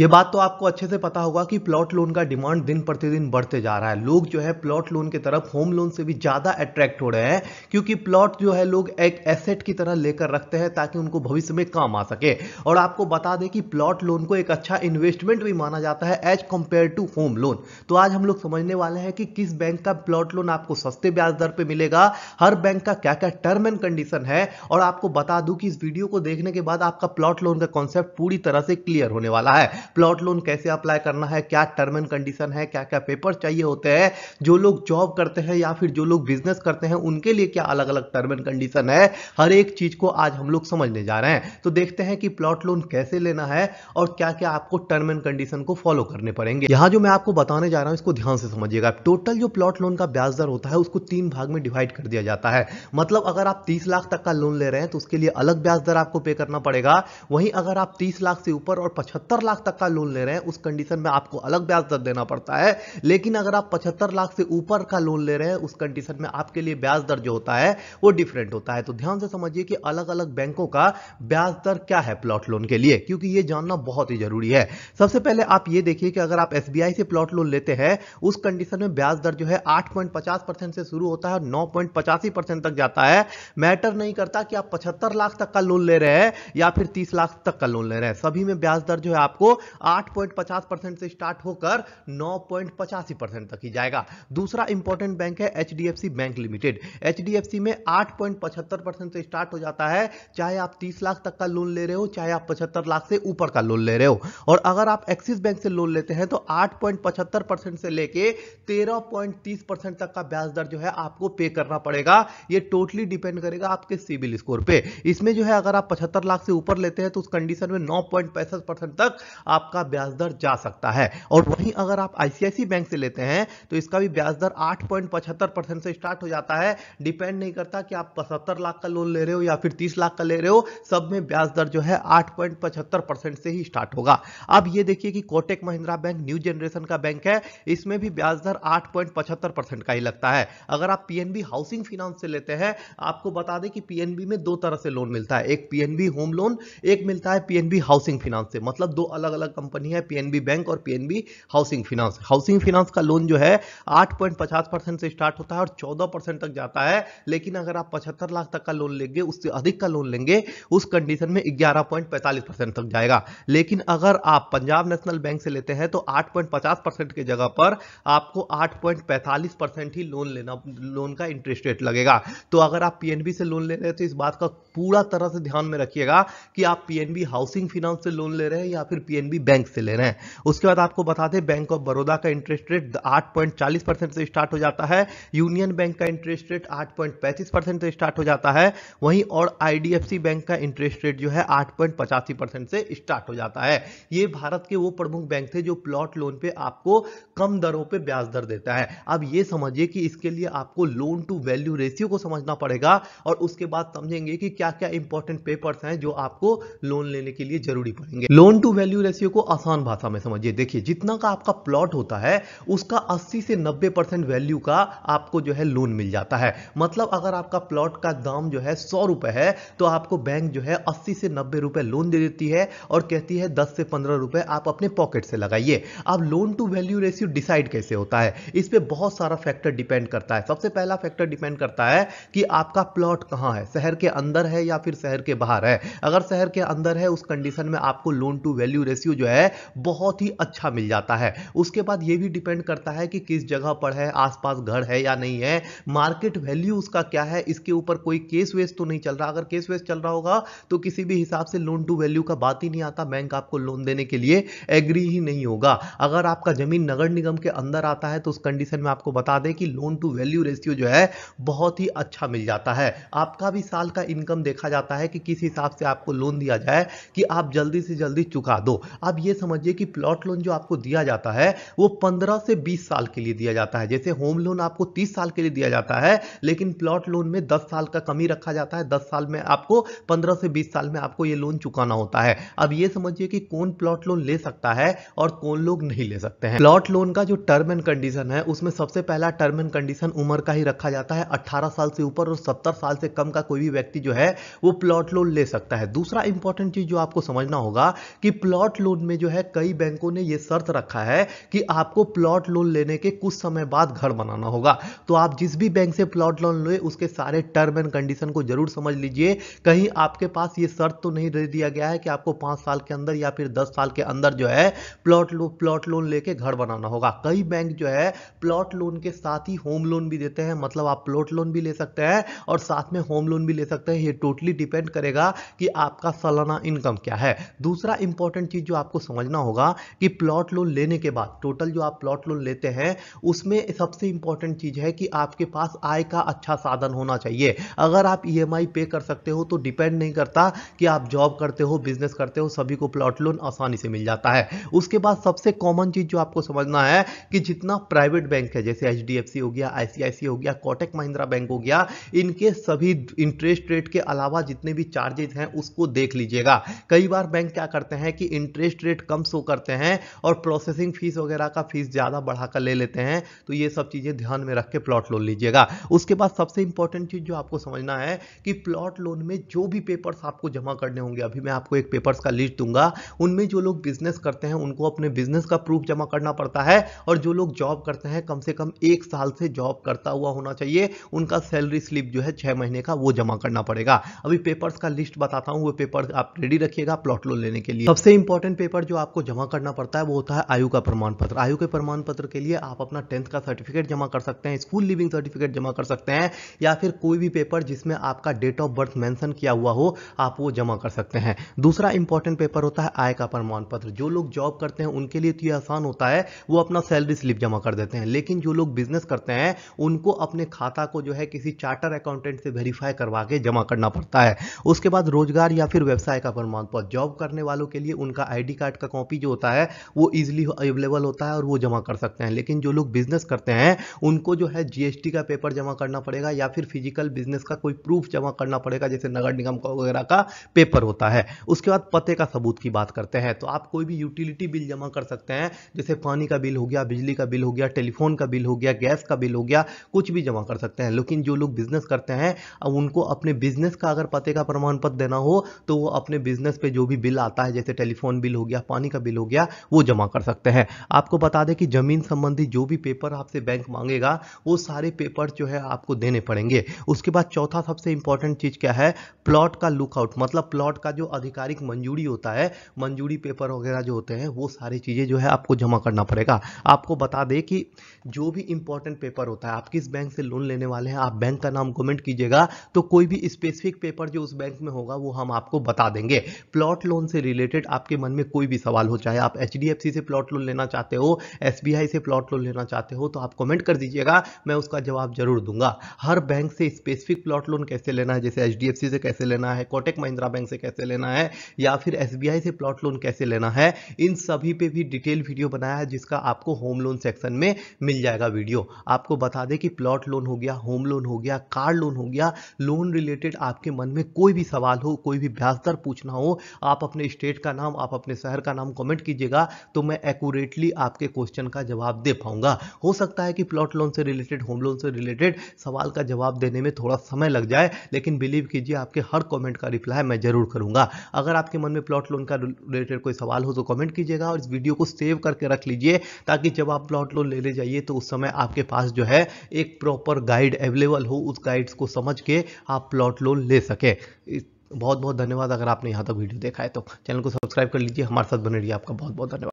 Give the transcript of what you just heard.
ये बात तो आपको अच्छे से पता होगा कि प्लॉट लोन का डिमांड दिन प्रतिदिन बढ़ते जा रहा है लोग जो है प्लॉट लोन की तरफ होम लोन से भी ज़्यादा अट्रैक्ट हो रहे हैं क्योंकि प्लॉट जो है लोग एक एसेट की तरह लेकर रखते हैं ताकि उनको भविष्य में काम आ सके और आपको बता दें कि प्लॉट लोन को एक अच्छा इन्वेस्टमेंट भी माना जाता है as compared to home loan तो आज हम लोग समझने वाले हैं कि किस बैंक का प्लॉट लोन आपको सस्ते ब्याज दर पर मिलेगा हर बैंक का क्या क्या टर्म एंड कंडीशन है और आपको बता दूँ कि इस वीडियो को देखने के बाद आपका प्लॉट लोन का कॉन्सेप्ट पूरी तरह से क्लियर होने वाला है प्लॉट लोन कैसे अप्लाई करना है क्या टर्म एंड कंडीशन है क्या क्या पेपर चाहिए होते हैं जो लोग जॉब करते हैं या फिर जो लोग बिजनेस करते हैं उनके लिए क्या अलग अलग टर्म एंड कंडीशन है हर एक चीज को आज हम लोग समझने जा रहे हैं तो देखते हैं कि प्लॉट लोन कैसे लेना है और क्या क्या आपको टर्म एंड कंडीशन को फॉलो करने पड़ेंगे यहां जो मैं आपको बताने जा रहा हूं इसको ध्यान से समझिएगा टोटल जो प्लॉट लोन का ब्याज दर होता है उसको तीन भाग में डिवाइड कर दिया जाता है मतलब अगर आप तीस लाख तक का लोन ले रहे हैं तो उसके लिए अलग ब्याज दर आपको पे करना पड़ेगा वहीं अगर आप तीस लाख से ऊपर और पचहत्तर लाख तक का लोन ले रहे हैं उस कंडीशन में आपको अलग ब्याज दर देना पड़ता है लेकिन अगर आप पचहत्तर लाख से ऊपर का लोन ले रहे हैं उस कंडीशन में आपके लिए ब्याज दर जो होता है वो डिफरेंट होता है तो ध्यान से समझिए कि अलग अलग बैंकों का ब्याज दर क्या है प्लॉट लोन के लिए क्योंकि ये जानना बहुत ही जरूरी है सबसे पहले आप ये देखिए कि अगर आप एस से प्लॉट लोन लेते हैं उस कंडीशन में ब्याज दर जो है आठ से शुरू होता है और नौ तक जाता है मैटर नहीं करता कि आप पचहत्तर लाख तक का लोन ले रहे हैं या फिर तीस लाख तक का लोन ले रहे हैं सभी में ब्याज दर जो है आपको 8.50 परसेंट से स्टार्ट होकर नौ परसेंट तक ही जाएगा दूसरा इंपॉर्टेंट बैंक है एच बैंक लिमिटेड एच में आठ परसेंट से स्टार्ट हो जाता है चाहे आप तीस लाख तक का लोन ले रहे हो चाहे आप पचहत्तर लाख से ऊपर का लोन ले रहे हो और अगर आप एक्सिस बैंक से लोन लेते हैं तो आठ परसेंट से लेके तेरह परसेंट तक का ब्याज दर जो है आपको पे करना पड़ेगा ये टोटली डिपेंड करेगा आपके सिविल स्कोर पे इसमें जो है अगर आप पचहत्तर लाख से ऊपर लेते हैं तो उस कंडीशन में नौ पॉइंट पैंसठ परसेंट तक आप आपका ब्याज दर जा सकता है और वहीं अगर आप आईसीआईसी बैंक से लेते हैं तो इसका भी ब्याज दर आठ परसेंट से स्टार्ट हो जाता है डिपेंड नहीं करता कि आप पचहत्तर लाख का लोन ले रहे हो या फिर तीस लाख का ले रहे हो सब में ब्याज दर जो है आठ परसेंट से ही स्टार्ट होगा अब ये देखिए कि Kotak Mahindra bank new generation का बैंक है इसमें भी ब्याज दर आठ परसेंट का ही लगता है अगर आप पीएनबी हाउसिंग फिनांस से लेते हैं आपको बता दें कि पीएनबी में दो तरह से लोन मिलता है एक पीएनबी होम लोन एक मिलता है पीएनबी हाउसिंग फिनांस से मतलब दो अलग अलग वाला कंपनी है पीएनबी बैंक और PNB housing finance housing finance का लोन जो है 8.50 परसेंट से स्टार्ट होता है और 14 परसेंट तक जाता है लेकिन अगर आप 75 लाख तक का लोन लेंगे उससे अधिक का लोन लेंगे उस कंडीशन में ग्यारह तक जाएगा लेकिन अगर आप पंजाब नेशनल बैंक से लेते हैं तो आठ के जगह पर आपको आठ ही लोन लेना लोन का इंटरेस्ट रेट लगेगा तो अगर आप पीएनबी से लोन ले रहे हैं तो इस बात का पूरा तरह से ध्यान में रखिएगा कि आप पीएनबी हाउसिंग फिनांस से लोन ले रहे हैं या फिर पीएनबी पीएनबी बैंक से ले रहे हैं उसके बाद आपको बता दें बैंक ऑफ बड़ौदा का इंटरेस्ट रेट आठ परसेंट से स्टार्ट हो जाता है यूनियन बैंक का इंटरेस्ट रेट आठ परसेंट से स्टार्ट हो जाता है वहीं और आईडीएफसी बैंक का इंटरेस्ट रेट जो है आठ परसेंट से स्टार्ट हो जाता है ये भारत के वो प्रमुख बैंक थे जो प्लॉट लोन पे आपको कम दरों पे ब्याज दर देता है अब ये समझिए कि इसके लिए आपको लोन टू वैल्यू रेशियो को समझना पड़ेगा और उसके बाद समझेंगे कि क्या क्या इंपॉर्टेंट पेपर्स हैं जो आपको लोन लेने के लिए जरूरी पड़ेंगे loan to value ratio ratio को आसान भाषा में समझिए देखिए जितना का आपका प्लॉट होता है उसका 80 से 90 परसेंट वैल्यू का आपको जो है लोन मिल जाता है मतलब अगर आपका प्लॉट का दाम जो है सौ रुपए है तो आपको बैंक जो है 80 से 90 रुपए लोन दे देती है और कहती है 10 से पंद्रह रुपए आप अपने पॉकेट से लगाइए अब loan to value ratio decide कैसे होता है इस पर बहुत सारा फैक्टर डिपेंड करता है सबसे पहला फैक्टर डिपेंड करता है कि आपका प्लॉट कहाँ है शहर के अंदर है या फिर शहर के बाहर है अगर शहर के अंदर है उस कंडीशन में आपको loan to value ratio ratio जो है बहुत ही अच्छा मिल जाता है उसके बाद ये भी डिपेंड करता है कि किस जगह पर है आसपास घर है या नहीं है मार्केट वैल्यू उसका क्या है इसके ऊपर कोई केस वेस तो नहीं चल रहा अगर केस वेस चल रहा होगा तो किसी भी हिसाब से लोन टू वैल्यू का बात ही नहीं आता बैंक आपको लोन देने के लिए एग्री ही नहीं होगा अगर आपका जमीन नगर निगम के अंदर आता है तो उस कंडीशन में आपको बता दें कि लोन टू वैल्यू रेशियो जो है बहुत ही अच्छा मिल जाता है आपका भी साल का इनकम देखा जाता है कि किस हिसाब से आपको लोन दिया जाए कि आप जल्दी से जल्दी चुका दो आप ये समझिए कि प्लॉट लोन जो आपको दिया जाता है वो पंद्रह से बीस साल के लिए दिया जाता है जैसे होम लोन आपको तीस साल के लिए दिया जाता है लेकिन प्लॉट लोन में दस साल का कमी रखा जाता है दस साल में आपको पंद्रह से बीस साल में आपको ये लोन चुकाना होता है अब ये समझिए कि कौन प्लॉट लोन ले सकता है और कौन लोग नहीं ले सकते हैं प्लॉट लोन का जो टर्म एंड कंडीशन है उसमें सबसे पहला टर्म एंड कंडीशन उम्र का ही रखा जाता है अट्ठारह साल से ऊपर और सत्तर साल से कम का कोई भी व्यक्ति जो है वो प्लॉट लोन ले सकता है दूसरा इंपॉर्टेंट चीज जो आपको समझना होगा कि प्लॉट लोन में जो है कई बैंकों ने यह शर्त रखा है कि आपको प्लॉट लोन लेने के कुछ समय बाद घर बनाना होगा तो आप जिस भी बैंक से प्लॉट लोन ले उसके सारे टर्म एंड कंडीशन को जरूर समझ लीजिए कहीं आपके पास ये शर्त तो नहीं दे दिया गया है कि आपको पांच साल के अंदर या फिर दस साल के अंदर जो है प्लॉट लो प्लॉट लोन लेके घर बनाना होगा कई बैंक जो है प्लॉट लोन के साथ ही होम लोन भी देते हैं मतलब आप प्लॉट लोन भी ले सकते हैं और साथ में होम लोन भी ले सकते हैं ये टोटली डिपेंड करेगा कि आपका सालाना इनकम क्या है दूसरा इंपॉर्टेंट चीज जो आपको समझना होगा कि प्लॉट लोन लेने के बाद टोटल जो आप प्लॉट लोन लेते हैं उसमें सबसे इंपॉर्टेंट चीज़ है कि आपके पास आय का अच्छा साधन होना चाहिए अगर आप ई e पे कर सकते हो तो डिपेंड नहीं करता कि आप जॉब करते हो बिजनेस करते हो सभी को प्लॉट लोन आसानी से मिल जाता है उसके बाद सबसे कॉमन चीज़ जो आपको समझना है कि जितना प्राइवेट बैंक है जैसे एच हो गया आईसीआईसी हो गया कोटक महिंद्रा बैंक हो गया इनके सभी इंटरेस्ट रेट के अलावा जितने भी चार्जेस हैं उसको देख लीजिएगा कई बार बैंक क्या करते हैं कि इंटरेस्ट इंटरेस्ट रेट कम शो करते हैं और प्रोसेसिंग फीस वगैरह का फीस ज़्यादा बढ़ाकर ले लेते हैं तो ये सब चीज़ें ध्यान में रख के प्लॉट लोन लीजिएगा उसके बाद सबसे इंपॉर्टेंट चीज़ जो आपको समझना है कि प्लॉट लोन में जो भी पेपर्स आपको जमा करने होंगे अभी मैं आपको एक पेपर्स का लिस्ट दूंगा उनमें जो लोग बिजनेस करते हैं उनको अपने बिजनेस का प्रूफ जमा करना पड़ता है और जो लोग जॉब करते हैं कम से कम एक साल से जॉब करता हुआ होना चाहिए उनका सैलरी स्लिप जो है छह महीने का वो जमा करना पड़ेगा अभी पेपर्स का लिस्ट बताता हूँ वो पेपर आप रेडी रखिएगा प्लॉट लोन लेने के लिए सबसे इंपॉर्टेंट सेकंड पेपर जो आपको जमा करना पड़ता है वो होता है आयु का प्रमाण पत्र आयु के प्रमाण पत्र के लिए आप अपना टेंथ का सर्टिफिकेट जमा कर सकते हैं स्कूल लिविंग सर्टिफिकेट जमा कर सकते हैं या फिर कोई भी पेपर जिसमें आपका डेट ऑफ बर्थ मैंसन किया हुआ हो आप वो जमा कर सकते हैं दूसरा इंपॉर्टेंट पेपर होता है आय का प्रमाण पत्र जो लोग जॉब करते हैं उनके लिए तो ये आसान होता है वो अपना सैलरी स्लिप जमा कर देते हैं लेकिन जो लोग बिजनेस करते हैं उनको अपने खाता को जो है किसी चार्टर अकाउंटेंट से वेरीफाई करवा के जमा करना पड़ता है उसके बाद रोजगार या फिर व्यवसाय का प्रमाण पत्र जॉब करने वालों के लिए उनका आईडी कार्ड का कॉपी जो होता है वो ईजिली अवेलेबल होता है और वो जमा कर सकते हैं लेकिन जो लोग बिजनेस करते हैं उनको जो है जीएसटी का पेपर जमा करना पड़ेगा या फिर फिजिकल बिजनेस का कोई प्रूफ जमा करना पड़ेगा जैसे नगर निगम वगैरह का पेपर होता है उसके बाद पते का सबूत की बात करते हैं तो आप कोई भी यूटिलिटी बिल जमा कर सकते हैं जैसे पानी का बिल हो गया बिजली का बिल हो गया टेलीफोन का बिल हो गया गैस का बिल हो गया कुछ भी जमा कर सकते हैं लेकिन जो लोग बिजनेस करते हैं अब उनको अपने बिजनेस का अगर पते का प्रमाण पत्र देना हो तो वो अपने बिजनेस पे जो भी बिल आता है जैसे टेलीफोन बिल हो गया पानी का बिल हो गया वो जमा कर सकते हैं आपको बता दें कि जमीन संबंधी जो भी पेपर आपसे बैंक मांगेगा वो सारे पेपर जो है आपको देने पड़ेंगे उसके बाद चौथा सबसे इंपॉर्टेंट चीज़ क्या है प्लॉट का लुकआउट मतलब प्लॉट का जो आधिकारिक मंजूरी होता है मंजूरी पेपर वगैरह जो होते हैं वो सारी चीज़ें जो है आपको जमा करना पड़ेगा आपको बता दें कि जो भी इंपॉर्टेंट पेपर होता है आप किस बैंक से लोन लेने वाले हैं आप बैंक का नाम कमेंट कीजिएगा तो कोई भी स्पेसिफिक पेपर जो उस बैंक में होगा वो हम आपको बता देंगे प्लॉट लोन से रिलेटेड आपके मन में कोई भी सवाल हो चाहे आप एच से प्लॉट लोन लेना चाहते हो एस से प्लॉट लोन लेना चाहते हो तो आप कमेंट कर दीजिएगा मैं उसका जवाब जरूर दूंगा हर बैंक से स्पेसिफिक प्लॉट लोन कैसे लेना है जैसे एच से कैसे लेना है कोटेक महिंद्रा बैंक से कैसे लेना है या फिर एस से प्लॉट लोन कैसे लेना है इन सभी पे भी डिटेल वीडियो बनाया है जिसका आपको होम लोन सेक्शन में मिल जाएगा वीडियो आपको बता दें कि प्लॉट लोन हो गया होम लोन हो गया कार लोन हो गया लोन रिलेटेड आपके मन में कोई भी सवाल हो कोई भी ब्याज दर पूछना हो आप अपने स्टेट का नाम आप अपने शहर का नाम कमेंट कीजिएगा तो मैं एक्यूरेटली आपके क्वेश्चन का जवाब दे पाऊंगा हो सकता है कि प्लॉट लोन से रिलेटेड होम लोन से रिलेटेड सवाल का जवाब देने में थोड़ा समय लग जाए लेकिन बिलीव कीजिए आपके हर कॉमेंट का रिप्लाई मैं जरूर करूंगा अगर आपके मन में प्लॉट लोन का रिलेटेड कोई सवाल हो तो कॉमेंट कीजिएगा और इस वीडियो को सेव करके रख लीजिए ताकि जब आप प्लॉट लोन लेने जाइए तो उस समय आपके पास जो है एक प्रॉपर गाइड अवेलेबल हो उस गाइड्स को समझ के आप प्लॉट लोन ले सकें बहुत बहुत धन्यवाद अगर आपने यहाँ तक वीडियो देखा है तो चैनल को सब्सक्राइब कर लीजिए हमारे साथ बने रहिए आपका बहुत बहुत धन्यवाद